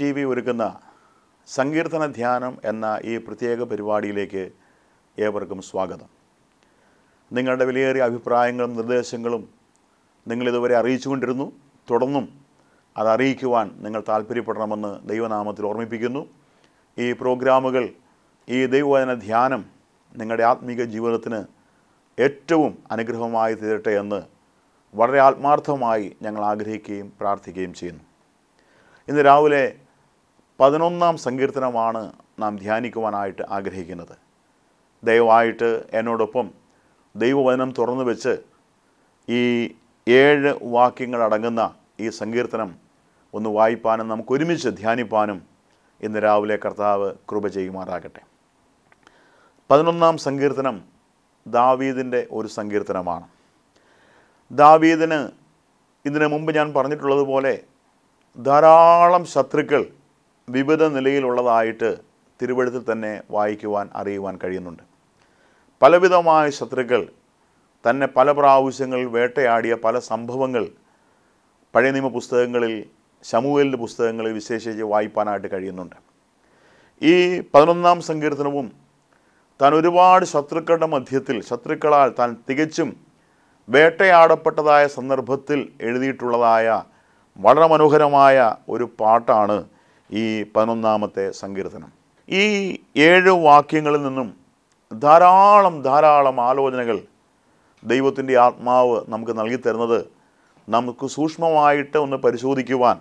T V ഒരുക്കുന്ന സങ്കീർത്തന ധ്യാനം എന്ന ഈ പ്രത്യേക പരിപാടിയിലേക്ക് ഏവർക്കും സ്വാഗതം നിങ്ങളുടെ വിലയേറിയ അഭിപ്രായങ്ങളും നിർദ്ദേശങ്ങളും നിങ്ങളിതുവരെ അറിയിച്ചുകൊണ്ടിരുന്നു തുടർന്നും അത് നിങ്ങൾ താല്പര്യപ്പെടണമെന്ന് ദൈവനാമത്തിൽ ഓർമ്മിപ്പിക്കുന്നു ഈ പ്രോഗ്രാമുകൾ ഈ ദൈവവചന ധ്യാനം നിങ്ങളുടെ ആത്മീക ജീവിതത്തിന് ഏറ്റവും അനുഗ്രഹമായി തീരട്ടെ എന്ന് വളരെ ആത്മാർത്ഥമായി ഞങ്ങൾ ആഗ്രഹിക്കുകയും പ്രാർത്ഥിക്കുകയും ചെയ്യുന്നു ഇന്ന് രാവിലെ പതിനൊന്നാം സങ്കീർത്തനമാണ് നാം ധ്യാനിക്കുവാനായിട്ട് ആഗ്രഹിക്കുന്നത് ദയവായിട്ട് എന്നോടൊപ്പം ദൈവവചനം തുറന്നു വെച്ച് ഈ ഏഴ് വാക്യങ്ങൾ അടങ്ങുന്ന ഈ സങ്കീർത്തനം ഒന്ന് വായിപ്പാനും നമുക്ക് ഒരുമിച്ച് ധ്യാനിപ്പാനും ഇന്ന് രാവിലെ കർത്താവ് കൃപ ചെയ്യുമാറാകട്ടെ പതിനൊന്നാം സങ്കീർത്തനം ദാവീദിൻ്റെ ഒരു സങ്കീർത്തനമാണ് ദാവീദിന് ഇതിനു മുമ്പ് ഞാൻ പറഞ്ഞിട്ടുള്ളതുപോലെ ധാരാളം ശത്രുക്കൾ വിവിധ നിലയിലുള്ളതായിട്ട് തിരുവഴുത്തിൽ തന്നെ വായിക്കുവാൻ അറിയുവാൻ കഴിയുന്നുണ്ട് പലവിധമായ ശത്രുക്കൾ തന്നെ പല പ്രാവശ്യങ്ങൾ വേട്ടയാടിയ പല സംഭവങ്ങൾ പഴയ നിയമ പുസ്തകങ്ങളിൽ ശമുവേലിൻ്റെ പുസ്തകങ്ങളിൽ വിശേഷിച്ച് വായിപ്പാനായിട്ട് കഴിയുന്നുണ്ട് ഈ പതിനൊന്നാം സങ്കീർത്തനവും താൻ ഒരുപാട് ശത്രുക്കളുടെ മധ്യത്തിൽ ശത്രുക്കളാൽ താൻ തികച്ചും വേട്ടയാടപ്പെട്ടതായ സന്ദർഭത്തിൽ എഴുതിയിട്ടുള്ളതായ വളരെ മനോഹരമായ ഒരു പാട്ടാണ് ഈ പതിനൊന്നാമത്തെ സങ്കീർത്തനം ഈ ഏഴ് വാക്യങ്ങളിൽ നിന്നും ധാരാളം ധാരാളം ആലോചനകൾ ദൈവത്തിൻ്റെ ആത്മാവ് നമുക്ക് നൽകിത്തരുന്നത് നമുക്ക് സൂക്ഷ്മമായിട്ട് ഒന്ന് പരിശോധിക്കുവാൻ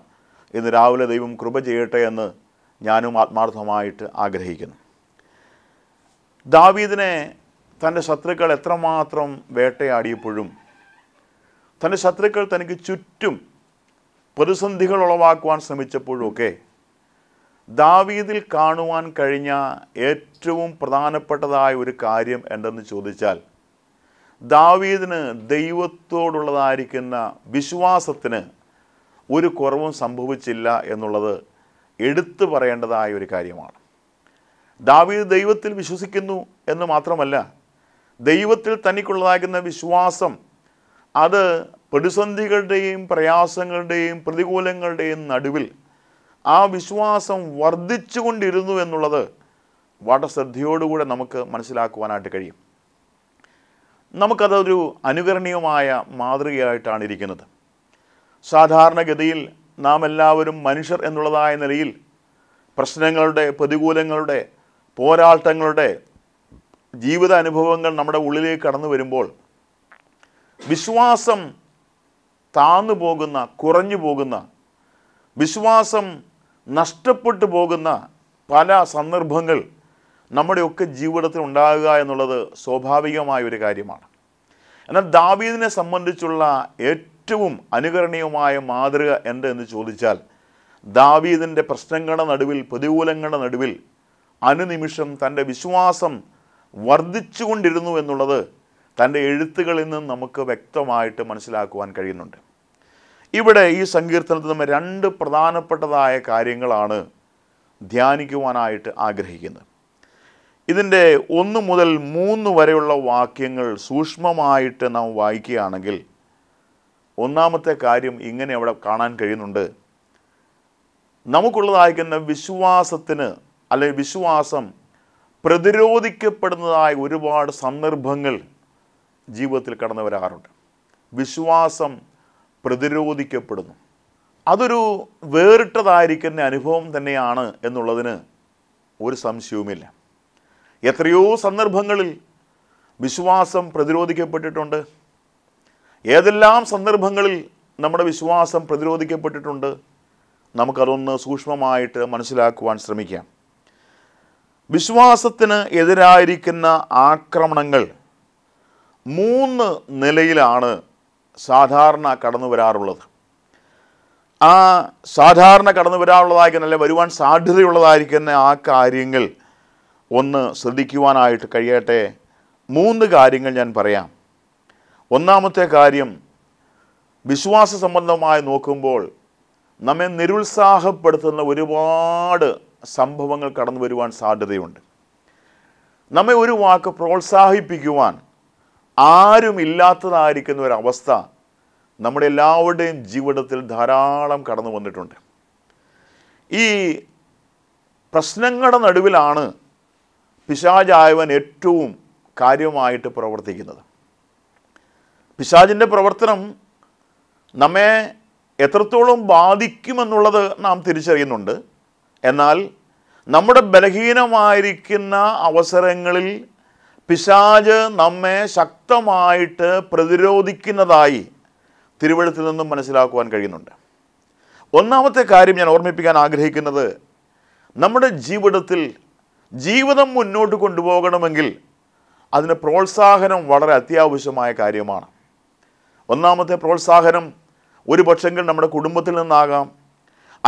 ഇന്ന് രാവിലെ ദൈവം കൃപ ചെയ്യട്ടെ എന്ന് ഞാനും ആത്മാർത്ഥമായിട്ട് ആഗ്രഹിക്കുന്നു ദാവീദിനെ തൻ്റെ ശത്രുക്കൾ എത്രമാത്രം വേട്ടയാടിയപ്പോഴും തൻ്റെ ശത്രുക്കൾ തനിക്ക് ചുറ്റും പ്രതിസന്ധികൾ ഉളവാക്കുവാൻ ശ്രമിച്ചപ്പോഴുമൊക്കെ ദാവീദിൽ കാണുവാൻ കഴിഞ്ഞ ഏറ്റവും പ്രധാനപ്പെട്ടതായ ഒരു കാര്യം എന്തെന്ന് ചോദിച്ചാൽ ദാവീദിന് ദൈവത്തോടുള്ളതായിരിക്കുന്ന വിശ്വാസത്തിന് ഒരു കുറവും സംഭവിച്ചില്ല എന്നുള്ളത് എടുത്തു പറയേണ്ടതായ ഒരു കാര്യമാണ് ദാവീദ് ദൈവത്തിൽ വിശ്വസിക്കുന്നു എന്ന് മാത്രമല്ല ദൈവത്തിൽ തനിക്കുള്ളതാകുന്ന വിശ്വാസം അത് പ്രതിസന്ധികളുടെയും പ്രയാസങ്ങളുടെയും പ്രതികൂലങ്ങളുടെയും നടുവിൽ ആ വിശ്വാസം വർദ്ധിച്ചുകൊണ്ടിരുന്നു എന്നുള്ളത് വളരെ ശ്രദ്ധയോടുകൂടെ നമുക്ക് മനസ്സിലാക്കുവാനായിട്ട് കഴിയും നമുക്കതൊരു അനുകരണീയമായ മാതൃകയായിട്ടാണ് ഇരിക്കുന്നത് സാധാരണഗതിയിൽ നാം എല്ലാവരും മനുഷ്യർ എന്നുള്ളതായ നിലയിൽ പ്രശ്നങ്ങളുടെ പ്രതികൂലങ്ങളുടെ പോരാട്ടങ്ങളുടെ ജീവിത അനുഭവങ്ങൾ നമ്മുടെ ഉള്ളിലേക്ക് കടന്നു വരുമ്പോൾ വിശ്വാസം താന്നു പോകുന്ന കുറഞ്ഞു പോകുന്ന വിശ്വാസം നഷ്ടപ്പെട്ടു പോകുന്ന പല സന്ദർഭങ്ങൾ നമ്മുടെയൊക്കെ ജീവിതത്തിൽ ഉണ്ടാകുക എന്നുള്ളത് സ്വാഭാവികമായ ഒരു കാര്യമാണ് എന്നാൽ ദാവീദിനെ സംബന്ധിച്ചുള്ള ഏറ്റവും അനുകരണീയമായ മാതൃക എന്ത് എന്ന് ചോദിച്ചാൽ ദാവീദിൻ്റെ പ്രശ്നങ്ങളുടെ നടുവിൽ പ്രതികൂലങ്ങളുടെ നടുവിൽ അനുനിമിഷം തൻ്റെ വിശ്വാസം വർദ്ധിച്ചുകൊണ്ടിരുന്നു എന്നുള്ളത് തൻ്റെ എഴുത്തുകളിൽ നിന്ന് നമുക്ക് വ്യക്തമായിട്ട് മനസ്സിലാക്കുവാൻ കഴിയുന്നുണ്ട് ഇവിടെ ഈ സങ്കീർത്തനത്തിൽ നമ്മൾ രണ്ട് പ്രധാനപ്പെട്ടതായ കാര്യങ്ങളാണ് ധ്യാനിക്കുവാനായിട്ട് ആഗ്രഹിക്കുന്നത് ഇതിൻ്റെ ഒന്ന് മുതൽ മൂന്ന് വരെയുള്ള വാക്യങ്ങൾ സൂക്ഷ്മമായിട്ട് നാം വായിക്കുകയാണെങ്കിൽ ഒന്നാമത്തെ കാര്യം ഇങ്ങനെ അവിടെ കാണാൻ കഴിയുന്നുണ്ട് നമുക്കുള്ളതായിരിക്കുന്ന വിശ്വാസത്തിന് അല്ലെങ്കിൽ വിശ്വാസം പ്രതിരോധിക്കപ്പെടുന്നതായ ഒരുപാട് സന്ദർഭങ്ങൾ ജീവിതത്തിൽ കടന്നു വരാറുണ്ട് വിശ്വാസം പ്രതിരോധിക്കപ്പെടുന്നു അതൊരു വേറിട്ടതായിരിക്കുന്ന അനുഭവം തന്നെയാണ് എന്നുള്ളതിന് ഒരു സംശയവുമില്ല എത്രയോ സന്ദർഭങ്ങളിൽ വിശ്വാസം പ്രതിരോധിക്കപ്പെട്ടിട്ടുണ്ട് ഏതെല്ലാം സന്ദർഭങ്ങളിൽ നമ്മുടെ വിശ്വാസം പ്രതിരോധിക്കപ്പെട്ടിട്ടുണ്ട് നമുക്കതൊന്ന് സൂക്ഷ്മമായിട്ട് മനസ്സിലാക്കുവാൻ ശ്രമിക്കാം വിശ്വാസത്തിന് എതിരായിരിക്കുന്ന ആക്രമണങ്ങൾ മൂന്ന് നിലയിലാണ് സാധാരണ കടന്നു വരാറുള്ളത് ആ സാധാരണ കടന്നു വരാറുള്ളതായിരിക്കുന്ന അല്ലെ വരുവാൻ സാധ്യതയുള്ളതായിരിക്കുന്ന ആ കാര്യങ്ങൾ ഒന്ന് ശ്രദ്ധിക്കുവാനായിട്ട് കഴിയട്ടെ മൂന്ന് കാര്യങ്ങൾ ഞാൻ പറയാം ഒന്നാമത്തെ കാര്യം വിശ്വാസ സംബന്ധമായി നോക്കുമ്പോൾ നമ്മെ നിരുത്സാഹപ്പെടുത്തുന്ന ഒരുപാട് സംഭവങ്ങൾ കടന്നു വരുവാൻ സാധ്യതയുണ്ട് നമ്മെ ഒരു വാക്ക് പ്രോത്സാഹിപ്പിക്കുവാൻ ആരുമില്ലാത്തതായിരിക്കുന്ന ഒരവസ്ഥ നമ്മുടെ എല്ലാവരുടെയും ജീവിതത്തിൽ ധാരാളം കടന്നു വന്നിട്ടുണ്ട് ഈ പ്രശ്നങ്ങളുടെ നടുവിലാണ് പിശാജായവൻ ഏറ്റവും കാര്യമായിട്ട് പ്രവർത്തിക്കുന്നത് പിശാജിൻ്റെ പ്രവർത്തനം നമ്മെ എത്രത്തോളം ബാധിക്കുമെന്നുള്ളത് നാം തിരിച്ചറിയുന്നുണ്ട് എന്നാൽ നമ്മുടെ ബലഹീനമായിരിക്കുന്ന അവസരങ്ങളിൽ പിശാജ് നമ്മെ ശക്തമായിട്ട് പ്രതിരോധിക്കുന്നതായി തിരുവഴുത്തിൽ നിന്നും മനസ്സിലാക്കുവാൻ കഴിയുന്നുണ്ട് ഒന്നാമത്തെ കാര്യം ഞാൻ ഓർമ്മിപ്പിക്കാൻ ആഗ്രഹിക്കുന്നത് നമ്മുടെ ജീവിതത്തിൽ ജീവിതം മുന്നോട്ട് കൊണ്ടുപോകണമെങ്കിൽ അതിന് പ്രോത്സാഹനം വളരെ അത്യാവശ്യമായ കാര്യമാണ് ഒന്നാമത്തെ പ്രോത്സാഹനം ഒരു പക്ഷെങ്കിൽ നമ്മുടെ കുടുംബത്തിൽ നിന്നാകാം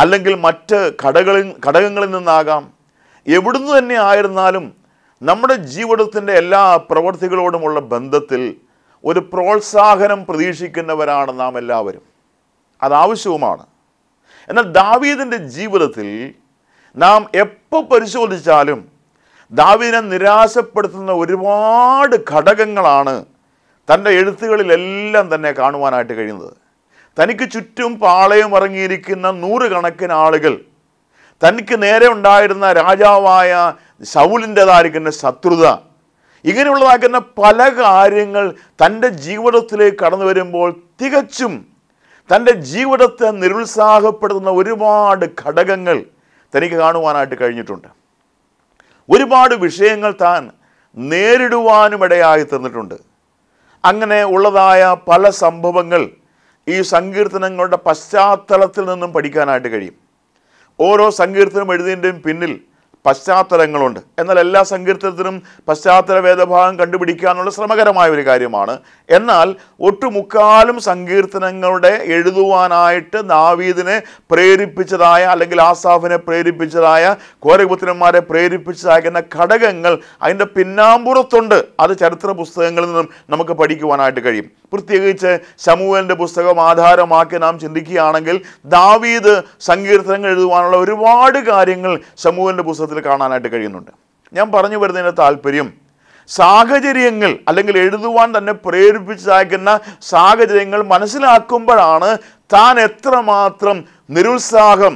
അല്ലെങ്കിൽ മറ്റ് ഘടകളിൽ ഘടകങ്ങളിൽ നിന്നാകാം എവിടുന്ന് തന്നെ ആയിരുന്നാലും നമ്മുടെ ജീവിതത്തിൻ്റെ എല്ലാ പ്രവൃത്തികളോടുമുള്ള ബന്ധത്തിൽ ഒരു പ്രോത്സാഹനം പ്രതീക്ഷിക്കുന്നവരാണ് നാം എല്ലാവരും അതാവശ്യവുമാണ് എന്നാൽ ദാവീദിൻ്റെ ജീവിതത്തിൽ നാം എപ്പോൾ പരിശോധിച്ചാലും ദാവീദിനെ നിരാശപ്പെടുത്തുന്ന ഒരുപാട് ഘടകങ്ങളാണ് തൻ്റെ എഴുത്തുകളിലെല്ലാം തന്നെ കാണുവാനായിട്ട് കഴിയുന്നത് തനിക്ക് ചുറ്റും പാളയം ഇറങ്ങിയിരിക്കുന്ന നൂറുകണക്കിന് ആളുകൾ തനിക്ക് നേരെ ഉണ്ടായിരുന്ന രാജാവായ ശൗലിൻ്റെതായിരിക്കുന്ന ശത്രുത ഇങ്ങനെയുള്ളതാക്കുന്ന പല കാര്യങ്ങൾ തൻ്റെ ജീവിതത്തിലേക്ക് കടന്നു വരുമ്പോൾ തികച്ചും തൻ്റെ ജീവിതത്തെ നിരുത്സാഹപ്പെടുത്തുന്ന ഒരുപാട് ഘടകങ്ങൾ തനിക്ക് കാണുവാനായിട്ട് കഴിഞ്ഞിട്ടുണ്ട് ഒരുപാട് വിഷയങ്ങൾ താൻ നേരിടുവാനുമിടയായി തീർന്നിട്ടുണ്ട് അങ്ങനെ ഉള്ളതായ പല സംഭവങ്ങൾ ഈ സങ്കീർത്തനങ്ങളുടെ പശ്ചാത്തലത്തിൽ നിന്നും പഠിക്കാനായിട്ട് കഴിയും ഓരോ സങ്കീർത്തനം എഴുതിയതിൻ്റെയും പിന്നിൽ പശ്ചാത്തലങ്ങളുണ്ട് എന്നാൽ എല്ലാ സങ്കീർത്തനത്തിനും പശ്ചാത്തല വേദഭാഗം കണ്ടുപിടിക്കാനുള്ള ശ്രമകരമായ ഒരു കാര്യമാണ് എന്നാൽ ഒട്ടുമുക്കാലും സങ്കീർത്തനങ്ങളുടെ എഴുതുവാനായിട്ട് നാവീദിനെ പ്രേരിപ്പിച്ചതായ അല്ലെങ്കിൽ ആസാഫിനെ പ്രേരിപ്പിച്ചതായ കോരപുത്രന്മാരെ പ്രേരിപ്പിച്ചതാകുന്ന ഘടകങ്ങൾ അതിൻ്റെ പിന്നാമ്പുറത്തുണ്ട് അത് ചരിത്ര പുസ്തകങ്ങളിൽ നിന്നും നമുക്ക് പഠിക്കുവാനായിട്ട് കഴിയും പ്രത്യേകിച്ച് ശമൂഹലിൻ്റെ പുസ്തകം ആധാരമാക്കി നാം ചിന്തിക്കുകയാണെങ്കിൽ ദാവീദ് സങ്കീർത്തനങ്ങൾ എഴുതുവാനുള്ള ഒരുപാട് കാര്യങ്ങൾ ശമൂഹലിൻ്റെ പുസ്തകത്തിൽ പുസ്തകത്തിൽ കാണാനായിട്ട് കഴിയുന്നുണ്ട് ഞാൻ പറഞ്ഞു വരുന്നതിൻ്റെ താല്പര്യം സാഹചര്യങ്ങൾ അല്ലെങ്കിൽ എഴുതുവാൻ തന്നെ പ്രേരിപ്പിച്ചയക്കുന്ന സാഹചര്യങ്ങൾ മനസ്സിലാക്കുമ്പോഴാണ് താൻ എത്രമാത്രം നിരുത്സാഹം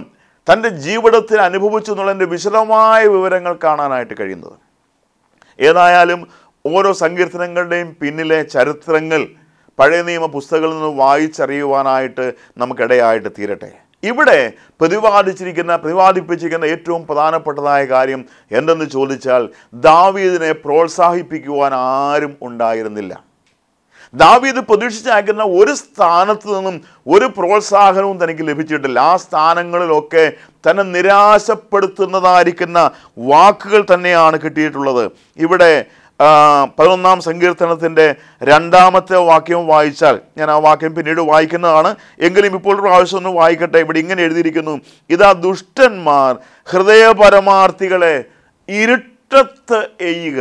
തൻ്റെ ജീവിതത്തിൽ അനുഭവിച്ചു എന്നുള്ളതിൻ്റെ വിശദമായ വിവരങ്ങൾ കാണാനായിട്ട് കഴിയുന്നത് ഏതായാലും ഓരോ സങ്കീർത്തനങ്ങളുടെയും പിന്നിലെ ചരിത്രങ്ങൾ പഴയ നിയമ പുസ്തകങ്ങളിൽ നിന്ന് വായിച്ചറിയുവാനായിട്ട് നമുക്കിടയായിട്ട് തീരട്ടെ ഇവിടെ പ്രതിപാദിച്ചിരിക്കുന്ന പ്രതിപാദിപ്പിച്ചിരിക്കുന്ന ഏറ്റവും പ്രധാനപ്പെട്ടതായ കാര്യം എന്തെന്ന് ചോദിച്ചാൽ ദാവീദിനെ പ്രോത്സാഹിപ്പിക്കുവാൻ ആരും ഉണ്ടായിരുന്നില്ല ദാവീദ് പ്രതീക്ഷിച്ചയക്കുന്ന ഒരു സ്ഥാനത്ത് നിന്നും ഒരു പ്രോത്സാഹനവും തനിക്ക് ലഭിച്ചിട്ടില്ല ആ സ്ഥാനങ്ങളിലൊക്കെ തന്നെ നിരാശപ്പെടുത്തുന്നതായിരിക്കുന്ന വാക്കുകൾ തന്നെയാണ് കിട്ടിയിട്ടുള്ളത് ഇവിടെ പതിനൊന്നാം സങ്കീർത്തനത്തിൻ്റെ രണ്ടാമത്തെ വാക്യം വായിച്ചാൽ ഞാൻ ആ വാക്യം പിന്നീട് വായിക്കുന്നതാണ് എങ്കിലും ഇപ്പോൾ പ്രാവശ്യം ഒന്ന് വായിക്കട്ടെ ഇവിടെ ഇങ്ങനെ എഴുതിയിരിക്കുന്നു ഇതാ ദുഷ്ടന്മാർ ഹൃദയപരമാർത്ഥികളെ ഇരുട്ടത്ത് എയ്യുക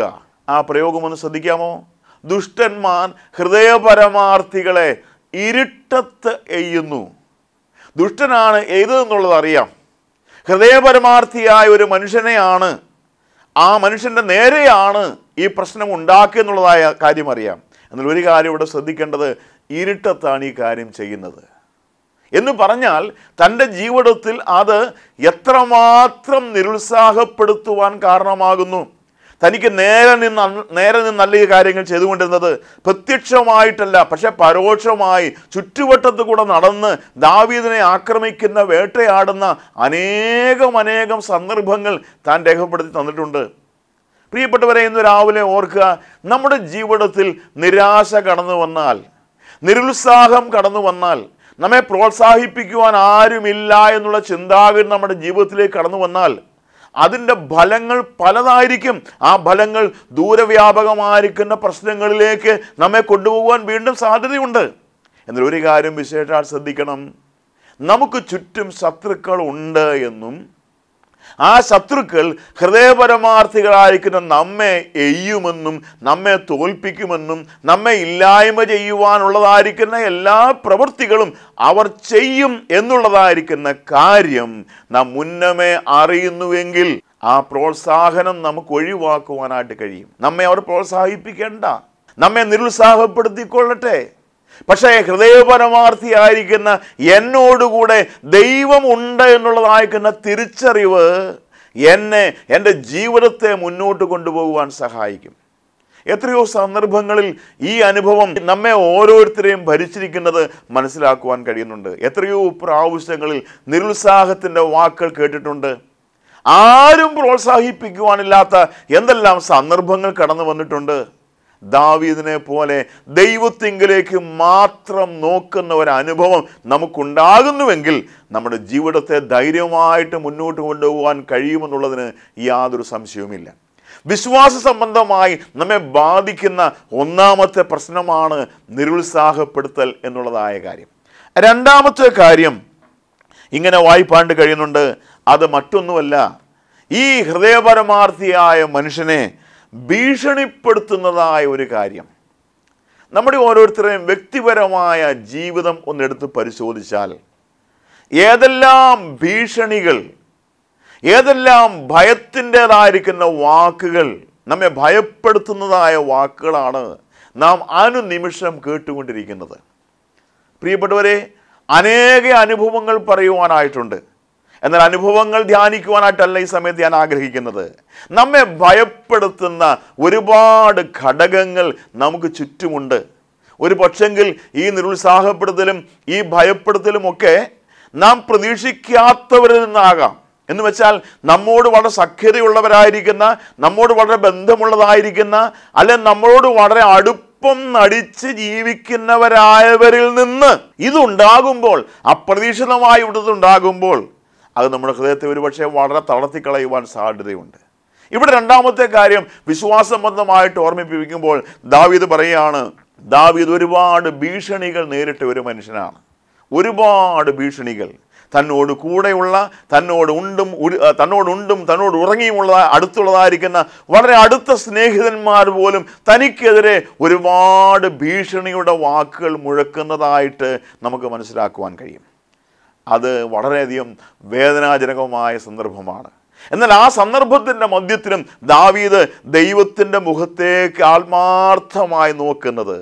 ആ പ്രയോഗം ഒന്ന് ശ്രദ്ധിക്കാമോ ദുഷ്ടന്മാർ ഹൃദയപരമാർത്ഥികളെ ഇരുട്ടത്ത് എയ്യുന്നു ദുഷ്ടനാണ് എഴുതെന്നുള്ളത് അറിയാം ഹൃദയപരമാർത്ഥിയായ ഒരു മനുഷ്യനെയാണ് ആ മനുഷ്യൻ്റെ നേരെയാണ് ഈ പ്രശ്നം ഉണ്ടാക്കിയെന്നുള്ളതായ കാര്യം അറിയാം എന്നാൽ ഒരു കാര്യം ഇവിടെ ശ്രദ്ധിക്കേണ്ടത് ഇരുട്ടത്താണ് ഈ കാര്യം ചെയ്യുന്നത് എന്ന് പറഞ്ഞാൽ തൻ്റെ ജീവിതത്തിൽ അത് എത്രമാത്രം നിരുത്സാഹപ്പെടുത്തുവാൻ കാരണമാകുന്നു തനിക്ക് നേരെ നിന്ന് നേരെ നിന്ന് നല്ല ഈ കാര്യങ്ങൾ ചെയ്തുകൊണ്ടിരുന്നത് പ്രത്യക്ഷമായിട്ടല്ല പക്ഷെ പരോക്ഷമായി ചുറ്റുവട്ടത്ത് കൂടെ നടന്ന് ദാവീദിനെ ആക്രമിക്കുന്ന വേട്ടയാടുന്ന അനേകം അനേകം സന്ദർഭങ്ങൾ താൻ രേഖപ്പെടുത്തി തന്നിട്ടുണ്ട് പ്രിയപ്പെട്ടവരെ ഇന്ന് രാവിലെ ഓർക്കുക നമ്മുടെ ജീവിതത്തിൽ നിരാശ കടന്നു വന്നാൽ നിരുത്സാഹം കടന്നു വന്നാൽ നമ്മെ പ്രോത്സാഹിപ്പിക്കുവാൻ ആരുമില്ല എന്നുള്ള ചിന്താഗതി നമ്മുടെ ജീവിതത്തിലേക്ക് കടന്നു വന്നാൽ അതിൻ്റെ ഫലങ്ങൾ പലതായിരിക്കും ആ ഫലങ്ങൾ ദൂരവ്യാപകമായിരിക്കുന്ന പ്രശ്നങ്ങളിലേക്ക് നമ്മെ കൊണ്ടുപോകാൻ വീണ്ടും സാധ്യതയുണ്ട് എന്നാൽ ഒരു കാര്യം വിശേഷാൽ ശ്രദ്ധിക്കണം നമുക്ക് ചുറ്റും ശത്രുക്കൾ ഉണ്ട് എന്നും ആ ശത്രുക്കൾ ഹൃദയപരമാർത്ഥികളായിരിക്കുന്ന നമ്മെ എയ്യുമെന്നും നമ്മെ തോൽപ്പിക്കുമെന്നും നമ്മെ ഇല്ലായ്മ ചെയ്യുവാനുള്ളതായിരിക്കുന്ന എല്ലാ പ്രവൃത്തികളും അവർ ചെയ്യും എന്നുള്ളതായിരിക്കുന്ന കാര്യം നാം മുന്നമേ അറിയുന്നുവെങ്കിൽ ആ പ്രോത്സാഹനം നമുക്ക് ഒഴിവാക്കുവാനായിട്ട് കഴിയും നമ്മെ അവർ പ്രോത്സാഹിപ്പിക്കേണ്ട നമ്മെ നിരുത്സാഹപ്പെടുത്തിക്കൊള്ളട്ടെ പക്ഷേ ഹൃദയപരമാർത്ഥിയായിരിക്കുന്ന എന്നോടുകൂടെ ദൈവമുണ്ട് എന്നുള്ളതായിരിക്കുന്ന തിരിച്ചറിവ് എന്നെ എൻ്റെ ജീവിതത്തെ മുന്നോട്ട് കൊണ്ടുപോകുവാൻ സഹായിക്കും എത്രയോ സന്ദർഭങ്ങളിൽ ഈ അനുഭവം നമ്മെ ഓരോരുത്തരെയും ഭരിച്ചിരിക്കുന്നത് മനസ്സിലാക്കുവാൻ കഴിയുന്നുണ്ട് എത്രയോ പ്രാവശ്യങ്ങളിൽ നിരുത്സാഹത്തിൻ്റെ വാക്കുകൾ കേട്ടിട്ടുണ്ട് ആരും പ്രോത്സാഹിപ്പിക്കുവാനില്ലാത്ത എന്തെല്ലാം സന്ദർഭങ്ങൾ കടന്നു വന്നിട്ടുണ്ട് ദാവീദിനെ പോലെ ദൈവത്തിങ്കിലേക്ക് മാത്രം നോക്കുന്ന ഒരു അനുഭവം നമുക്കുണ്ടാകുന്നുവെങ്കിൽ നമ്മുടെ ജീവിതത്തെ ധൈര്യമായിട്ട് മുന്നോട്ട് കൊണ്ടുപോകാൻ കഴിയുമെന്നുള്ളതിന് യാതൊരു സംശയവുമില്ല വിശ്വാസ സംബന്ധമായി നമ്മെ ബാധിക്കുന്ന ഒന്നാമത്തെ പ്രശ്നമാണ് നിരുത്സാഹപ്പെടുത്തൽ എന്നുള്ളതായ കാര്യം രണ്ടാമത്തെ കാര്യം ഇങ്ങനെ വായ്പാണ്ട് കഴിയുന്നുണ്ട് അത് മറ്റൊന്നുമല്ല ഈ ഹൃദയപരമാർത്ഥിയായ മനുഷ്യനെ ഭീഷണിപ്പെടുത്തുന്നതായ ഒരു കാര്യം നമ്മുടെ ഓരോരുത്തരുടെയും വ്യക്തിപരമായ ജീവിതം ഒന്നെടുത്ത് പരിശോധിച്ചാൽ ഏതെല്ലാം ഭീഷണികൾ ഏതെല്ലാം ഭയത്തിൻ്റേതായിരിക്കുന്ന വാക്കുകൾ നമ്മെ ഭയപ്പെടുത്തുന്നതായ വാക്കുകളാണ് നാം അനുനിമിഷം കേട്ടുകൊണ്ടിരിക്കുന്നത് പ്രിയപ്പെട്ടവരെ അനേക അനുഭവങ്ങൾ പറയുവാനായിട്ടുണ്ട് എന്നാൽ അനുഭവങ്ങൾ ധ്യാനിക്കുവാനായിട്ടല്ല ഈ സമയത്ത് ഞാൻ ആഗ്രഹിക്കുന്നത് നമ്മെ ഭയപ്പെടുത്തുന്ന ഒരുപാട് ഘടകങ്ങൾ നമുക്ക് ചുറ്റുമുണ്ട് ഒരു പക്ഷെങ്കിൽ ഈ നിരുത്സാഹപ്പെടുത്തലും ഈ ഭയപ്പെടുത്തലുമൊക്കെ നാം പ്രതീക്ഷിക്കാത്തവരിൽ നിന്നാകാം എന്ന് വെച്ചാൽ നമ്മോട് വളരെ സഖ്യതയുള്ളവരായിരിക്കുന്ന നമ്മോട് വളരെ ബന്ധമുള്ളതായിരിക്കുന്ന അല്ലെ നമ്മളോട് വളരെ അടുപ്പം നടിച്ച് ജീവിക്കുന്നവരായവരിൽ നിന്ന് ഇതുണ്ടാകുമ്പോൾ അപ്രതീക്ഷിതമായി ഇവിടുത്തെ ഉണ്ടാകുമ്പോൾ അത് നമ്മുടെ ഹൃദയത്തെ ഒരുപക്ഷെ വളരെ തളർത്തിക്കളയുവാൻ സാധ്യതയുണ്ട് ഇവിടെ രണ്ടാമത്തെ കാര്യം വിശ്വാസബന്ധമായിട്ട് ഓർമ്മിപ്പിക്കുമ്പോൾ ദാവീദ് പറയുകയാണ് ദാവീദ് ഒരുപാട് ഭീഷണികൾ നേരിട്ട ഒരു മനുഷ്യനാണ് ഒരുപാട് ഭീഷണികൾ തന്നോട് കൂടെയുള്ള തന്നോട് ഉണ്ടും തന്നോടുണ്ടും തന്നോട് ഉറങ്ങിയുമുള്ള അടുത്തുള്ളതായിരിക്കുന്ന വളരെ അടുത്ത സ്നേഹിതന്മാർ പോലും തനിക്കെതിരെ ഒരുപാട് ഭീഷണിയുടെ വാക്കുകൾ മുഴക്കുന്നതായിട്ട് നമുക്ക് മനസ്സിലാക്കുവാൻ കഴിയും അത് വളരെയധികം വേദനാജനകമായ സന്ദർഭമാണ് എന്നാൽ ആ സന്ദർഭത്തിൻ്റെ മദ്യത്തിനും ദാവീദ് ദൈവത്തിൻ്റെ മുഖത്തേക്ക് ആത്മാർത്ഥമായി നോക്കുന്നത്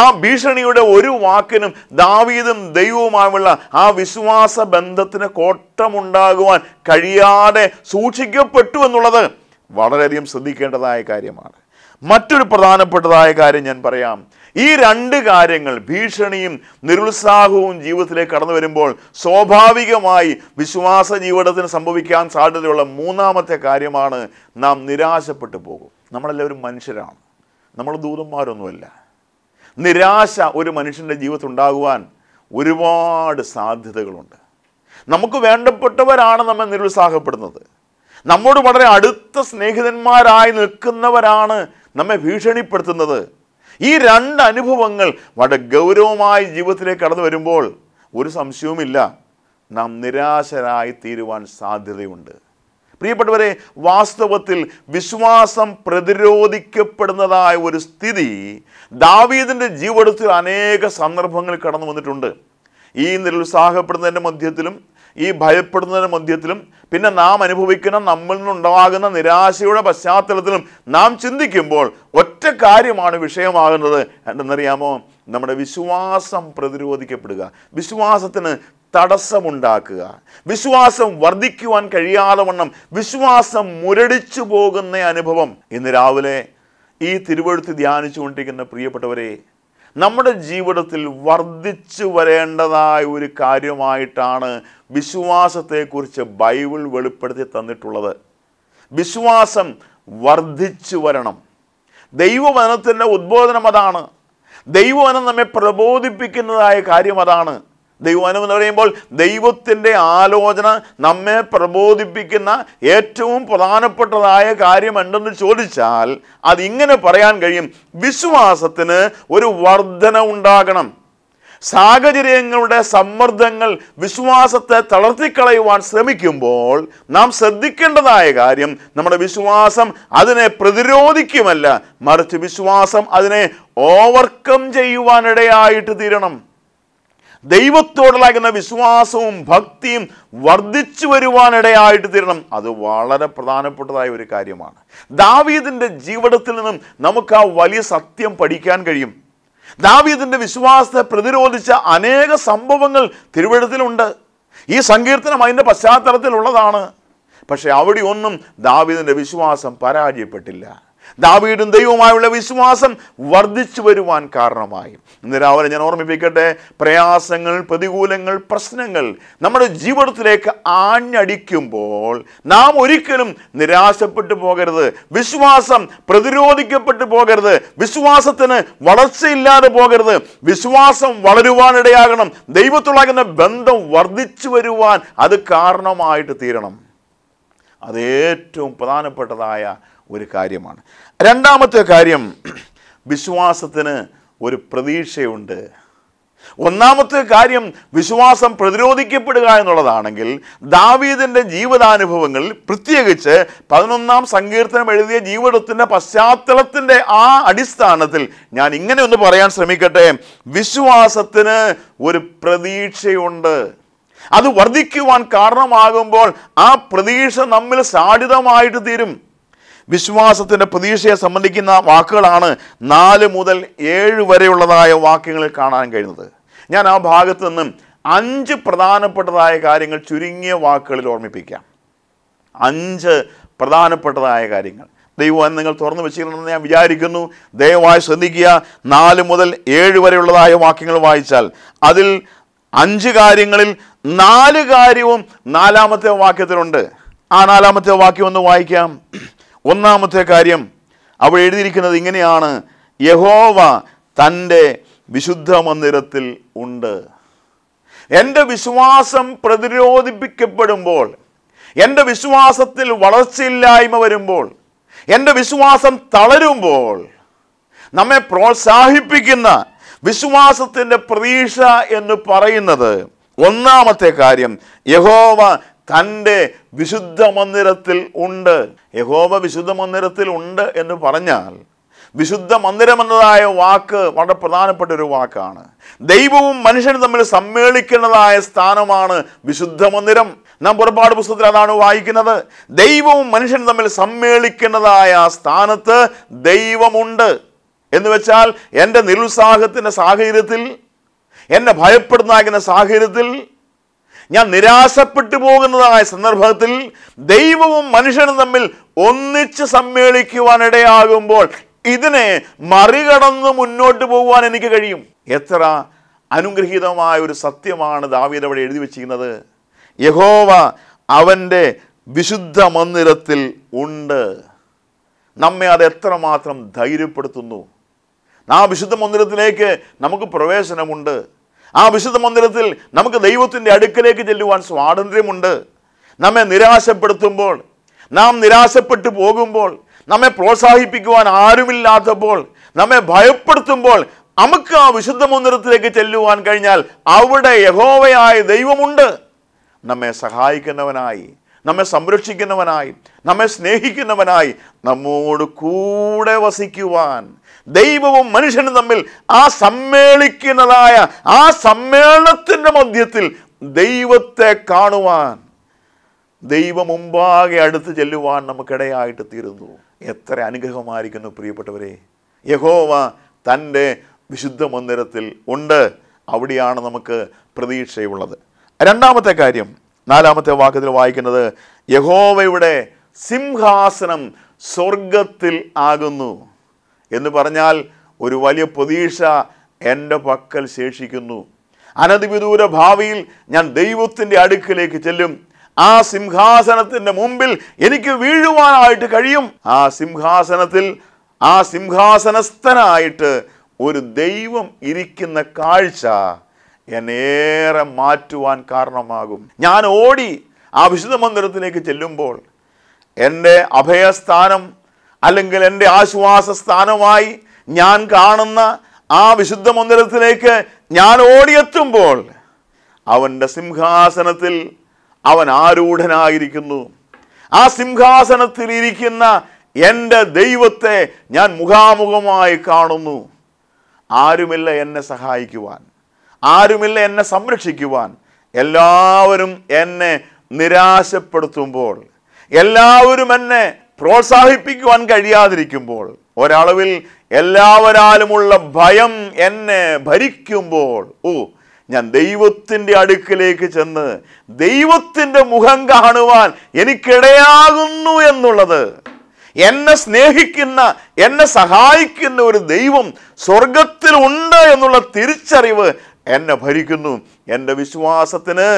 ആ ഭീഷണിയുടെ ഒരു വാക്കിനും ദാവീദും ദൈവവുമായുള്ള ആ വിശ്വാസ ബന്ധത്തിന് കോട്ടമുണ്ടാകുവാൻ കഴിയാതെ സൂക്ഷിക്കപ്പെട്ടു എന്നുള്ളത് വളരെയധികം ശ്രദ്ധിക്കേണ്ടതായ കാര്യമാണ് മറ്റൊരു പ്രധാനപ്പെട്ടതായ കാര്യം ഞാൻ പറയാം ഈ രണ്ട് കാര്യങ്ങൾ ഭീഷണിയും നിരുത്സാഹവും ജീവിതത്തിലേക്ക് കടന്നു വരുമ്പോൾ സ്വാഭാവികമായി വിശ്വാസ ജീവിതത്തിന് സംഭവിക്കാൻ സാധ്യതയുള്ള മൂന്നാമത്തെ കാര്യമാണ് നാം നിരാശപ്പെട്ടു പോകും നമ്മളെല്ലാവരും മനുഷ്യരാണ് നമ്മൾ ദൂതന്മാരൊന്നുമല്ല നിരാശ ഒരു മനുഷ്യൻ്റെ ജീവിതത്തിൽ ഉണ്ടാകുവാൻ ഒരുപാട് സാധ്യതകളുണ്ട് നമുക്ക് വേണ്ടപ്പെട്ടവരാണ് നമ്മെ നിരുത്സാഹപ്പെടുന്നത് നമ്മോട് വളരെ അടുത്ത സ്നേഹിതന്മാരായി നിൽക്കുന്നവരാണ് നമ്മെ ഭീഷണിപ്പെടുത്തുന്നത് ഈ രണ്ട് അനുഭവങ്ങൾ വളരെ ഗൗരവമായി ജീവിതത്തിലേക്ക് കടന്നു വരുമ്പോൾ ഒരു സംശയവുമില്ല നാം നിരാശരായി തീരുവാൻ സാധ്യതയുണ്ട് പ്രിയപ്പെട്ടവരെ വാസ്തവത്തിൽ വിശ്വാസം പ്രതിരോധിക്കപ്പെടുന്നതായ ഒരു സ്ഥിതി ദാവീദിൻ്റെ ജീവിതത്തിൽ അനേക സന്ദർഭങ്ങൾ കടന്നു വന്നിട്ടുണ്ട് ഈ നിരുത്സാഹപ്പെടുന്നതിൻ്റെ മധ്യത്തിലും ഈ ഭയപ്പെടുന്നതിന് മധ്യത്തിലും പിന്നെ നാം അനുഭവിക്കുന്ന നമ്മിൽ നിന്നുണ്ടാകുന്ന നിരാശയുടെ പശ്ചാത്തലത്തിലും നാം ചിന്തിക്കുമ്പോൾ ഒറ്റ കാര്യമാണ് വിഷയമാകുന്നത് എന്തെന്നറിയാമോ നമ്മുടെ വിശ്വാസം പ്രതിരോധിക്കപ്പെടുക വിശ്വാസത്തിന് തടസ്സമുണ്ടാക്കുക വിശ്വാസം വർദ്ധിക്കുവാൻ കഴിയാതെ വണ്ണം വിശ്വാസം മുരടിച്ചു പോകുന്ന അനുഭവം ഇന്ന് രാവിലെ ഈ തിരുവഴുത്ത് ധ്യാനിച്ചുകൊണ്ടിരിക്കുന്ന പ്രിയപ്പെട്ടവരെ നമ്മുടെ ജീവിതത്തിൽ വർദ്ധിച്ചു വരേണ്ടതായ ഒരു കാര്യമായിട്ടാണ് വിശ്വാസത്തെക്കുറിച്ച് ബൈബിൾ വെളിപ്പെടുത്തി തന്നിട്ടുള്ളത് വിശ്വാസം വർദ്ധിച്ചു വരണം ദൈവവനത്തിൻ്റെ ഉദ്ബോധനം അതാണ് ദൈവവനം നമ്മെ പ്രബോധിപ്പിക്കുന്നതായ കാര്യം അതാണ് ദൈവവചനം എന്ന് പറയുമ്പോൾ ദൈവത്തിൻ്റെ ആലോചന നമ്മെ പ്രബോധിപ്പിക്കുന്ന ഏറ്റവും പ്രധാനപ്പെട്ടതായ കാര്യമുണ്ടെന്ന് ചോദിച്ചാൽ അതിങ്ങനെ പറയാൻ കഴിയും വിശ്വാസത്തിന് ഒരു വർധന ഉണ്ടാകണം സാഹചര്യങ്ങളുടെ സമ്മർദ്ദങ്ങൾ വിശ്വാസത്തെ തളർത്തിക്കളയുവാൻ ശ്രമിക്കുമ്പോൾ നാം ശ്രദ്ധിക്കേണ്ടതായ കാര്യം നമ്മുടെ വിശ്വാസം അതിനെ പ്രതിരോധിക്കുമല്ല മറിച്ച് വിശ്വാസം അതിനെ ഓവർകം ചെയ്യുവാനിടയായിട്ട് തീരണം ദൈവത്തോടുള്ള വിശ്വാസവും ഭക്തിയും വർദ്ധിച്ചു വരുവാനിടയായിട്ട് തീരണം അത് വളരെ പ്രധാനപ്പെട്ടതായ ഒരു കാര്യമാണ് ദാവീദിൻ്റെ ജീവിതത്തിൽ നിന്നും നമുക്ക് ആ വലിയ സത്യം പഠിക്കാൻ കഴിയും ദാവീദിൻ്റെ വിശ്വാസത്തെ പ്രതിരോധിച്ച അനേക സംഭവങ്ങൾ തിരുവഴുത്തിലുണ്ട് ഈ സങ്കീർത്തനം അതിൻ്റെ പശ്ചാത്തലത്തിലുള്ളതാണ് പക്ഷേ അവിടെ ഒന്നും ദാവീദിൻ്റെ വിശ്വാസം പരാജയപ്പെട്ടില്ല ദാവീടും ദൈവവുമായുള്ള വിശ്വാസം വർദ്ധിച്ചു വരുവാൻ കാരണമായി ഇന്ന് രാവിലെ ഞാൻ ഓർമ്മിപ്പിക്കട്ടെ പ്രയാസങ്ങൾ പ്രതികൂലങ്ങൾ പ്രശ്നങ്ങൾ നമ്മുടെ ജീവിതത്തിലേക്ക് ആഞ്ഞടിക്കുമ്പോൾ നാം ഒരിക്കലും നിരാശപ്പെട്ടു പോകരുത് വിശ്വാസം പ്രതിരോധിക്കപ്പെട്ടു പോകരുത് വിശ്വാസത്തിന് വളർച്ചയില്ലാതെ പോകരുത് വിശ്വാസം വളരുവാനിടയാകണം ദൈവത്തോളാകുന്ന ബന്ധം വർദ്ധിച്ചു വരുവാൻ അത് കാരണമായിട്ട് തീരണം അതേറ്റവും പ്രധാനപ്പെട്ടതായ ഒരു കാര്യമാണ് രണ്ടാമത്തെ കാര്യം വിശ്വാസത്തിന് ഒരു പ്രതീക്ഷയുണ്ട് ഒന്നാമത്തെ കാര്യം വിശ്വാസം പ്രതിരോധിക്കപ്പെടുക എന്നുള്ളതാണെങ്കിൽ ദാവീദിൻ്റെ ജീവിതാനുഭവങ്ങളിൽ പ്രത്യേകിച്ച് പതിനൊന്നാം സങ്കീർത്തനം എഴുതിയ ജീവിതത്തിൻ്റെ പശ്ചാത്തലത്തിൻ്റെ ആ അടിസ്ഥാനത്തിൽ ഞാൻ ഇങ്ങനെ ഒന്ന് പറയാൻ ശ്രമിക്കട്ടെ വിശ്വാസത്തിന് ഒരു പ്രതീക്ഷയുണ്ട് അത് വർദ്ധിക്കുവാൻ കാരണമാകുമ്പോൾ ആ പ്രതീക്ഷ നമ്മിൽ സാഠിതമായിട്ട് തീരും വിശ്വാസത്തിൻ്റെ പ്രതീക്ഷയെ സംബന്ധിക്കുന്ന വാക്കുകളാണ് നാല് മുതൽ ഏഴ് വരെയുള്ളതായ വാക്യങ്ങളിൽ കാണാൻ കഴിയുന്നത് ഞാൻ ആ ഭാഗത്തു നിന്നും അഞ്ച് പ്രധാനപ്പെട്ടതായ കാര്യങ്ങൾ ചുരുങ്ങിയ വാക്കുകളിൽ ഓർമ്മിപ്പിക്കാം അഞ്ച് പ്രധാനപ്പെട്ടതായ കാര്യങ്ങൾ ദൈവം നിങ്ങൾ തുറന്നു വെച്ചിരുന്നെന്ന് ഞാൻ വിചാരിക്കുന്നു ദയവായി ശ്രദ്ധിക്കുക നാല് മുതൽ ഏഴ് വരെയുള്ളതായ വാക്യങ്ങൾ വായിച്ചാൽ അതിൽ അഞ്ച് കാര്യങ്ങളിൽ നാല് കാര്യവും നാലാമത്തെ വാക്യത്തിലുണ്ട് ആ നാലാമത്തെ വാക്യം ഒന്ന് വായിക്കാം ഒന്നാമത്തെ കാര്യം അവൾ എഴുതിയിരിക്കുന്നത് ഇങ്ങനെയാണ് യഹോവ തൻ്റെ വിശുദ്ധ മന്ദിരത്തിൽ ഉണ്ട് എൻ്റെ വിശ്വാസം പ്രതിരോധിപ്പിക്കപ്പെടുമ്പോൾ എൻ്റെ വിശ്വാസത്തിൽ വളർച്ചയില്ലായ്മ വരുമ്പോൾ എൻ്റെ വിശ്വാസം തളരുമ്പോൾ നമ്മെ പ്രോത്സാഹിപ്പിക്കുന്ന വിശ്വാസത്തിൻ്റെ പ്രതീക്ഷ എന്ന് പറയുന്നത് ഒന്നാമത്തെ കാര്യം യഹോവ തൻ്റെ വിശുദ്ധ മന്ദിരത്തിൽ ഉണ്ട് യഹോവ വിശുദ്ധ മന്ദിരത്തിൽ ഉണ്ട് എന്ന് പറഞ്ഞാൽ വിശുദ്ധ മന്ദിരമെന്നതായ വാക്ക് വളരെ പ്രധാനപ്പെട്ട ഒരു വാക്കാണ് ദൈവവും മനുഷ്യനും തമ്മിൽ സമ്മേളിക്കുന്നതായ സ്ഥാനമാണ് വിശുദ്ധ മന്ദിരം നാം പുറപ്പാട് പുസ്തകത്തിൽ അതാണ് വായിക്കുന്നത് ദൈവവും മനുഷ്യനും തമ്മിൽ സമ്മേളിക്കേണ്ടതായ സ്ഥാനത്ത് ദൈവമുണ്ട് എന്ന് വെച്ചാൽ എൻ്റെ നിരുത്സാഹത്തിൻ്റെ സാഹചര്യത്തിൽ എന്നെ ഭയപ്പെടുന്നാകുന്ന സാഹചര്യത്തിൽ ഞാൻ നിരാശപ്പെട്ടു പോകുന്നതായ സന്ദർഭത്തിൽ ദൈവവും മനുഷ്യനും തമ്മിൽ ഒന്നിച്ച് സമ്മേളിക്കുവാനിടയാകുമ്പോൾ ഇതിനെ മറികടന്ന് മുന്നോട്ട് പോകുവാൻ എനിക്ക് കഴിയും എത്ര അനുഗ്രഹീതമായ ഒരു സത്യമാണ് ദാവീദ് അവിടെ എഴുതി വച്ചിരിക്കുന്നത് യഹോവ അവൻ്റെ വിശുദ്ധ മന്ദിരത്തിൽ ഉണ്ട് നമ്മെ അത് എത്രമാത്രം ധൈര്യപ്പെടുത്തുന്നു ആ വിശുദ്ധ മന്ദിരത്തിലേക്ക് നമുക്ക് പ്രവേശനമുണ്ട് ആ വിശുദ്ധ മന്ദിരത്തിൽ നമുക്ക് ദൈവത്തിൻ്റെ അടുക്കലേക്ക് ചെല്ലുവാൻ സ്വാതന്ത്ര്യമുണ്ട് നമ്മെ നിരാശപ്പെടുത്തുമ്പോൾ നാം നിരാശപ്പെട്ടു പോകുമ്പോൾ നമ്മെ പ്രോത്സാഹിപ്പിക്കുവാൻ ആരുമില്ലാത്തപ്പോൾ നമ്മെ ഭയപ്പെടുത്തുമ്പോൾ നമുക്ക് ആ വിശുദ്ധ മന്ദിരത്തിലേക്ക് ചെല്ലുവാൻ കഴിഞ്ഞാൽ അവിടെ യഹോവയായ ദൈവമുണ്ട് നമ്മെ സഹായിക്കുന്നവനായി നമ്മെ സംരക്ഷിക്കുന്നവനായി നമ്മെ സ്നേഹിക്കുന്നവനായി നമ്മോട് കൂടെ വസിക്കുവാൻ ദൈവവും മനുഷ്യനും തമ്മിൽ ആ സമ്മേളിക്കുന്നതായ ആ സമ്മേളനത്തിൻ്റെ മധ്യത്തിൽ ദൈവത്തെ കാണുവാൻ ദൈവം മുമ്പാകെ അടുത്ത് ചെല്ലുവാൻ നമുക്കിടയായിട്ട് തീരുന്നു എത്ര അനുഗ്രഹമായിരിക്കുന്നു പ്രിയപ്പെട്ടവരെ യഹോവ തൻ്റെ വിശുദ്ധ മന്ദിരത്തിൽ ഉണ്ട് അവിടെയാണ് നമുക്ക് പ്രതീക്ഷയുള്ളത് രണ്ടാമത്തെ കാര്യം നാലാമത്തെ വാക്യത്തിൽ വായിക്കുന്നത് യഹോവയുടെ സിംഹാസനം സ്വർഗത്തിൽ ആകുന്നു എന്ന് പറഞ്ഞാൽ ഒരു വലിയ പ്രതീക്ഷ എൻ്റെ പക്കൽ ശേഷിക്കുന്നു അനധിവിദൂര ഭാവിയിൽ ഞാൻ ദൈവത്തിൻ്റെ അടുക്കിലേക്ക് ചെല്ലും ആ സിംഹാസനത്തിൻ്റെ മുമ്പിൽ എനിക്ക് വീഴുവാനായിട്ട് കഴിയും ആ സിംഹാസനത്തിൽ ആ സിംഹാസനസ്ഥനായിട്ട് ഒരു ദൈവം ഇരിക്കുന്ന കാഴ്ച എന്നേറെ മാറ്റുവാൻ കാരണമാകും ഞാൻ ഓടി ആ വിശുദ്ധ മന്ദിരത്തിലേക്ക് ചെല്ലുമ്പോൾ എൻ്റെ അഭയസ്ഥാനം അല്ലെങ്കിൽ എൻ്റെ ആശ്വാസ സ്ഥാനമായി ഞാൻ കാണുന്ന ആ വിശുദ്ധ മന്ദിരത്തിലേക്ക് ഞാൻ ഓടിയെത്തുമ്പോൾ അവൻ്റെ സിംഹാസനത്തിൽ അവൻ ആരൂഢനായിരിക്കുന്നു ആ സിംഹാസനത്തിൽ ഇരിക്കുന്ന എൻ്റെ ദൈവത്തെ ഞാൻ മുഖാമുഖമായി കാണുന്നു ആരുമില്ല എന്നെ സഹായിക്കുവാൻ ആരുമില്ല എന്നെ സംരക്ഷിക്കുവാൻ എല്ലാവരും എന്നെ നിരാശപ്പെടുത്തുമ്പോൾ എല്ലാവരും എന്നെ പ്രോത്സാഹിപ്പിക്കുവാൻ കഴിയാതിരിക്കുമ്പോൾ ഒരളവിൽ എല്ലാവരാലുമുള്ള ഭയം എന്നെ ഭരിക്കുമ്പോൾ ഓ ഞാൻ ദൈവത്തിൻ്റെ അടുക്കിലേക്ക് ചെന്ന് ദൈവത്തിൻ്റെ മുഖം കാണുവാൻ എനിക്കിടയാകുന്നു എന്നുള്ളത് എന്നെ സ്നേഹിക്കുന്ന എന്നെ സഹായിക്കുന്ന ഒരു ദൈവം സ്വർഗത്തിലുണ്ട് എന്നുള്ള തിരിച്ചറിവ് എന്നെ ഭരിക്കുന്നു എൻ്റെ വിശ്വാസത്തിന്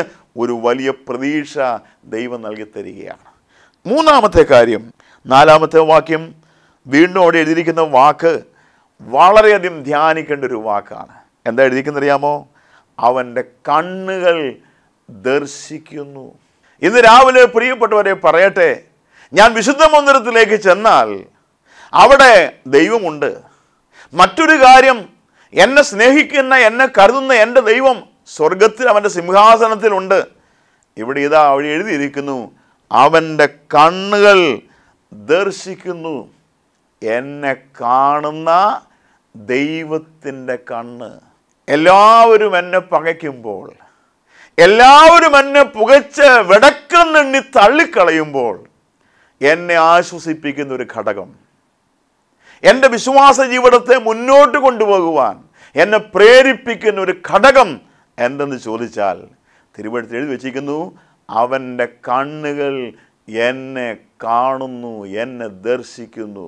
ഒരു വലിയ പ്രതീക്ഷ ദൈവം നൽകി തരികയാണ് മൂന്നാമത്തെ കാര്യം നാലാമത്തെ വാക്യം വീണ്ടും അവിടെ എഴുതിയിരിക്കുന്ന വാക്ക് വളരെയധികം ധ്യാനിക്കേണ്ട ഒരു വാക്കാണ് എന്താ അറിയാമോ അവൻ്റെ കണ്ണുകൾ ദർശിക്കുന്നു ഇന്ന് രാവിലെ പ്രിയപ്പെട്ടവരെ പറയട്ടെ ഞാൻ വിശുദ്ധ മന്ദിരത്തിലേക്ക് ചെന്നാൽ അവിടെ ദൈവമുണ്ട് മറ്റൊരു കാര്യം എന്നെ സ്നേഹിക്കുന്ന എന്നെ കരുതുന്ന എൻ്റെ ദൈവം സ്വർഗത്തിൽ അവൻ്റെ സിംഹാസനത്തിലുണ്ട് ഇവിടെ ഇതാ അവിടെ എഴുതിയിരിക്കുന്നു അവൻ്റെ കണ്ണുകൾ ദർശിക്കുന്നു എന്നെ കാണുന്ന ദൈവത്തിൻ്റെ കണ്ണ് എല്ലാവരും എന്നെ പകയ്ക്കുമ്പോൾ എല്ലാവരും എന്നെ പുകച്ച് വിടക്കുന്നെണ്ണി തള്ളിക്കളയുമ്പോൾ എന്നെ ആശ്വസിപ്പിക്കുന്ന ഒരു ഘടകം എൻ്റെ വിശ്വാസ ജീവിതത്തെ മുന്നോട്ട് കൊണ്ടുപോകുവാൻ എന്നെ പ്രേരിപ്പിക്കുന്ന ഒരു ഘടകം എന്തെന്ന് ചോദിച്ചാൽ തിരുവഴുത്ത് എഴുതി വെച്ചിരിക്കുന്നു അവൻ്റെ കണ്ണുകൾ എന്നെ കാണുന്നു എന്നെ ദർശിക്കുന്നു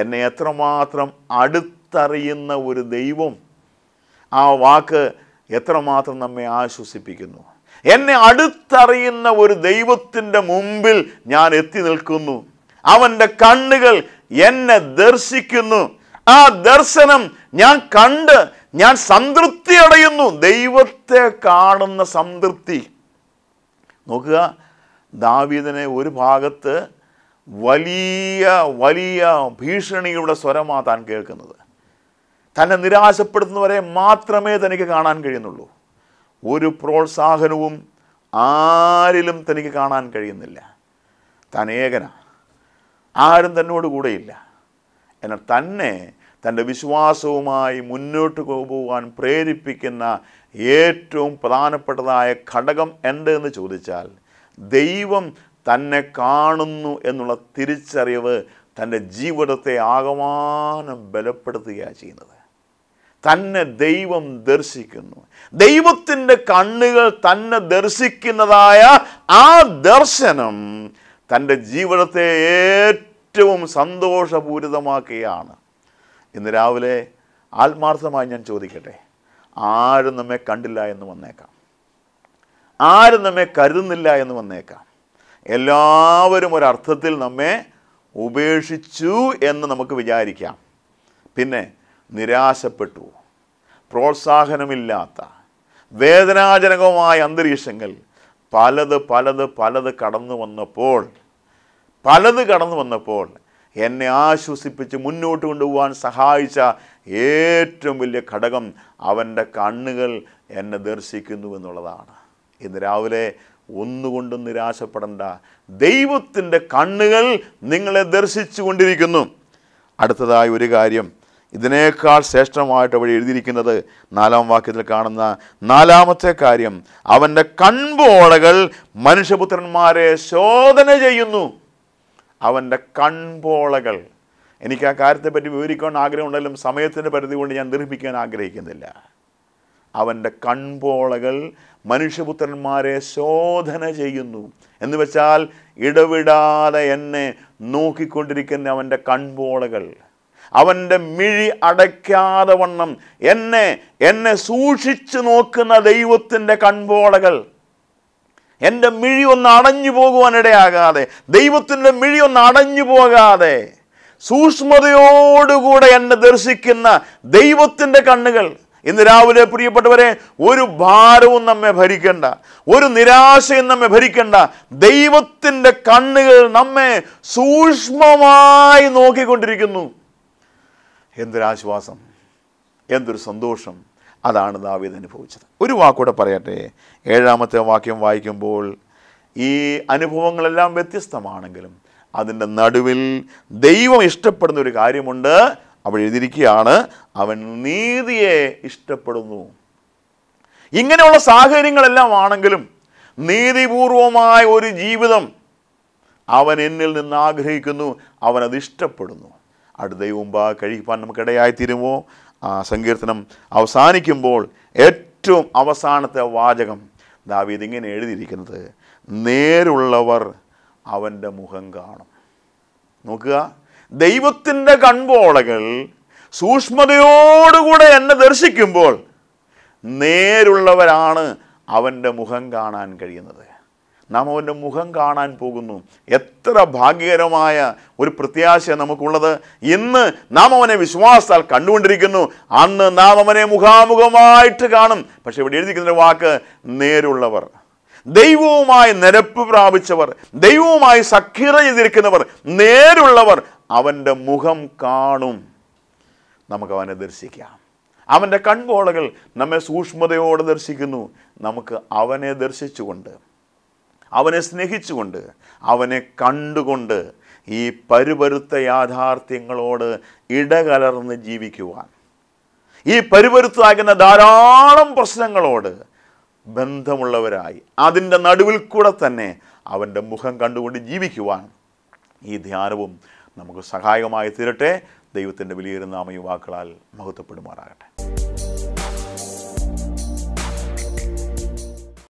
എന്നെ എത്രമാത്രം അടുത്തറിയുന്ന ഒരു ദൈവം ആ വാക്ക് എത്രമാത്രം നമ്മെ ആശ്വസിപ്പിക്കുന്നു എന്നെ അടുത്തറിയുന്ന ഒരു ദൈവത്തിൻ്റെ മുമ്പിൽ ഞാൻ എത്തി നിൽക്കുന്നു അവൻ്റെ കണ്ണുകൾ എന്നെ ദർശിക്കുന്നു ആ ദർശനം ഞാൻ കണ്ട് ഞാൻ സംതൃപ്തി അടയുന്നു ദൈവത്തെ കാണുന്ന സംതൃപ്തി നോക്കുക ദാവീദിനെ ഒരു ഭാഗത്ത് വലിയ വലിയ ഭീഷണിയുടെ സ്വരമാണ് താൻ കേൾക്കുന്നത് തന്നെ നിരാശപ്പെടുത്തുന്നവരെ മാത്രമേ തനിക്ക് കാണാൻ കഴിയുന്നുള്ളൂ ഒരു പ്രോത്സാഹനവും ആരിലും തനിക്ക് കാണാൻ കഴിയുന്നില്ല താൻ ഏകന ആരും തന്നോട് കൂടെയില്ല എന്നാൽ തന്നെ തൻ്റെ വിശ്വാസവുമായി മുന്നോട്ട് പോകുവാൻ പ്രേരിപ്പിക്കുന്ന ഏറ്റവും പ്രധാനപ്പെട്ടതായ ഘടകം എന്തെന്ന് ചോദിച്ചാൽ ദൈവം തന്നെ കാണുന്നു എന്നുള്ള തിരിച്ചറിവ് തൻ്റെ ജീവിതത്തെ ആകമാനം ബലപ്പെടുത്തുകയാണ് ചെയ്യുന്നത് തന്നെ ദൈവം ദർശിക്കുന്നു ദൈവത്തിൻ്റെ കണ്ണുകൾ തന്നെ ദർശിക്കുന്നതായ ആ ദർശനം തൻ്റെ ജീവിതത്തെ ഏറ്റവും സന്തോഷപൂരിതമാക്കുകയാണ് ഇന്ന് രാവിലെ ആത്മാർത്ഥമായി ഞാൻ ചോദിക്കട്ടെ ആരും നമ്മെ കണ്ടില്ല എന്ന് വന്നേക്കാം ആരും നമ്മെ കരുതുന്നില്ല എന്ന് വന്നേക്കാം എല്ലാവരും ഒരർത്ഥത്തിൽ നമ്മെ ഉപേക്ഷിച്ചു എന്ന് നമുക്ക് വിചാരിക്കാം പിന്നെ നിരാശപ്പെട്ടു പ്രോത്സാഹനമില്ലാത്ത വേദനാജനകമായ അന്തരീക്ഷങ്ങൾ പലത് പലത് പലത് കടന്നു വന്നപ്പോൾ പലത് കടന്നു വന്നപ്പോൾ എന്നെ ആശ്വസിപ്പിച്ച് മുന്നോട്ട് കൊണ്ടുപോകാൻ സഹായിച്ച ഏറ്റവും വലിയ ഘടകം അവൻ്റെ കണ്ണുകൾ എന്നെ ദർശിക്കുന്നു എന്നുള്ളതാണ് ഇന്ന് രാവിലെ ഒന്നുകൊണ്ടും നിരാശപ്പെടേണ്ട ദൈവത്തിൻ്റെ കണ്ണുകൾ നിങ്ങളെ ദർശിച്ചു കൊണ്ടിരിക്കുന്നു അടുത്തതായി ഒരു കാര്യം ഇതിനേക്കാൾ ശ്രേഷ്ഠമായിട്ട് അവിടെ എഴുതിയിരിക്കുന്നത് നാലാം വാക്യത്തിൽ കാണുന്ന നാലാമത്തെ കാര്യം അവൻ്റെ കൺപോളകൾ മനുഷ്യപുത്രന്മാരെ ശോധന ചെയ്യുന്നു അവൻ്റെ കൺപോളകൾ എനിക്ക് ആ കാര്യത്തെപ്പറ്റി വിവരിക്കാൻ ആഗ്രഹമുണ്ടെങ്കിലും സമയത്തിൻ്റെ പരിധി കൊണ്ട് ഞാൻ ദീർഘിപ്പിക്കാൻ ആഗ്രഹിക്കുന്നില്ല അവൻ്റെ കൺപോളകൾ മനുഷ്യപുത്രന്മാരെ ശോധന ചെയ്യുന്നു എന്ന് വെച്ചാൽ ഇടവിടാതെ എന്നെ നോക്കിക്കൊണ്ടിരിക്കുന്ന അവൻ്റെ കൺപോളകൾ അവൻ്റെ മിഴി അടയ്ക്കാതെ വണ്ണം എന്നെ എന്നെ സൂക്ഷിച്ചു നോക്കുന്ന ദൈവത്തിൻ്റെ കൺപോളകൾ എൻ്റെ മിഴി ഒന്ന് അടഞ്ഞു പോകുവാനിടയാകാതെ ദൈവത്തിൻ്റെ മിഴി ഒന്ന് അടഞ്ഞു പോകാതെ സൂക്ഷ്മതയോടുകൂടെ എന്നെ ദർശിക്കുന്ന ദൈവത്തിൻ്റെ കണ്ണുകൾ ഇന്ന് രാവിലെ പ്രിയപ്പെട്ടവരെ ഒരു ഭാരവും നമ്മെ ഭരിക്കേണ്ട ഒരു നിരാശയും നമ്മെ ഭരിക്കേണ്ട ദൈവത്തിൻ്റെ കണ്ണുകൾ നമ്മെ സൂക്ഷ്മമായി നോക്കിക്കൊണ്ടിരിക്കുന്നു എന്തൊരാശ്വാസം എന്തൊരു സന്തോഷം അതാണ് ദാവീദ് അനുഭവിച്ചത് ഒരു വാക്കൂടെ പറയട്ടെ ഏഴാമത്തെ വാക്യം വായിക്കുമ്പോൾ ഈ അനുഭവങ്ങളെല്ലാം വ്യത്യസ്തമാണെങ്കിലും അതിൻ്റെ നടുവിൽ ദൈവം ഇഷ്ടപ്പെടുന്ന ഒരു കാര്യമുണ്ട് അവിടെ എഴുതിയിരിക്കുകയാണ് അവൻ നീതിയെ ഇഷ്ടപ്പെടുന്നു ഇങ്ങനെയുള്ള സാഹചര്യങ്ങളെല്ലാം ആണെങ്കിലും നീതിപൂർവമായ ഒരു ജീവിതം അവൻ എന്നിൽ നിന്ന് ആഗ്രഹിക്കുന്നു അവനത് ഇഷ്ടപ്പെടുന്നു അടുത്ത മുമ്പ് കഴിപ്പാൻ നമുക്കിടയായി തീരുമോ ആ സങ്കീർത്തനം അവസാനിക്കുമ്പോൾ ഏറ്റവും അവസാനത്തെ വാചകം ദാവീദ് ഇങ്ങനെ എഴുതിയിരിക്കുന്നത് നേരുള്ളവർ അവൻ്റെ മുഖം കാണും നോക്കുക ദൈവത്തിൻ്റെ കൺപോളകൾ സൂക്ഷ്മതയോടുകൂടെ എന്നെ ദർശിക്കുമ്പോൾ നേരുള്ളവരാണ് അവൻ്റെ മുഖം കാണാൻ കഴിയുന്നത് നാം അവൻ്റെ മുഖം കാണാൻ പോകുന്നു എത്ര ഭാഗ്യകരമായ ഒരു പ്രത്യാശ നമുക്കുള്ളത് ഇന്ന് നാം അവനെ വിശ്വാസത്താൽ കണ്ടുകൊണ്ടിരിക്കുന്നു അന്ന് നാം അവനെ മുഖാമുഖമായിട്ട് കാണും പക്ഷെ ഇവിടെ എഴുതിക്കുന്നൊരു വാക്ക് നേരുള്ളവർ ദൈവവുമായി നിരപ്പ് പ്രാപിച്ചവർ ദൈവവുമായി സഖ്യത ചെയ്തിരിക്കുന്നവർ നേരുള്ളവർ അവൻ്റെ മുഖം കാണും നമുക്ക് അവനെ ദർശിക്കാം അവൻ്റെ കൺപോളകൾ നമ്മെ സൂക്ഷ്മതയോടെ ദർശിക്കുന്നു നമുക്ക് അവനെ ദർശിച്ചുകൊണ്ട് അവനെ സ്നേഹിച്ചുകൊണ്ട് അവനെ കണ്ടുകൊണ്ട് ഈ പരുപരുത്ത യാഥാർത്ഥ്യങ്ങളോട് ഇടകലർന്ന് ജീവിക്കുവാൻ ഈ പരുപരുത്താകുന്ന ധാരാളം പ്രശ്നങ്ങളോട് ബന്ധമുള്ളവരായി അതിൻ്റെ നടുവിൽ കൂടെ തന്നെ അവൻ്റെ മുഖം കണ്ടുകൊണ്ട് ജീവിക്കുവാൻ ഈ ധ്യാനവും നമുക്ക് സഹായകമായി തീരട്ടെ ദൈവത്തിൻ്റെ വിലയിരുന്ന നാമ യുവാക്കളാൽ മഹത്വപ്പെടുമാറാകട്ടെ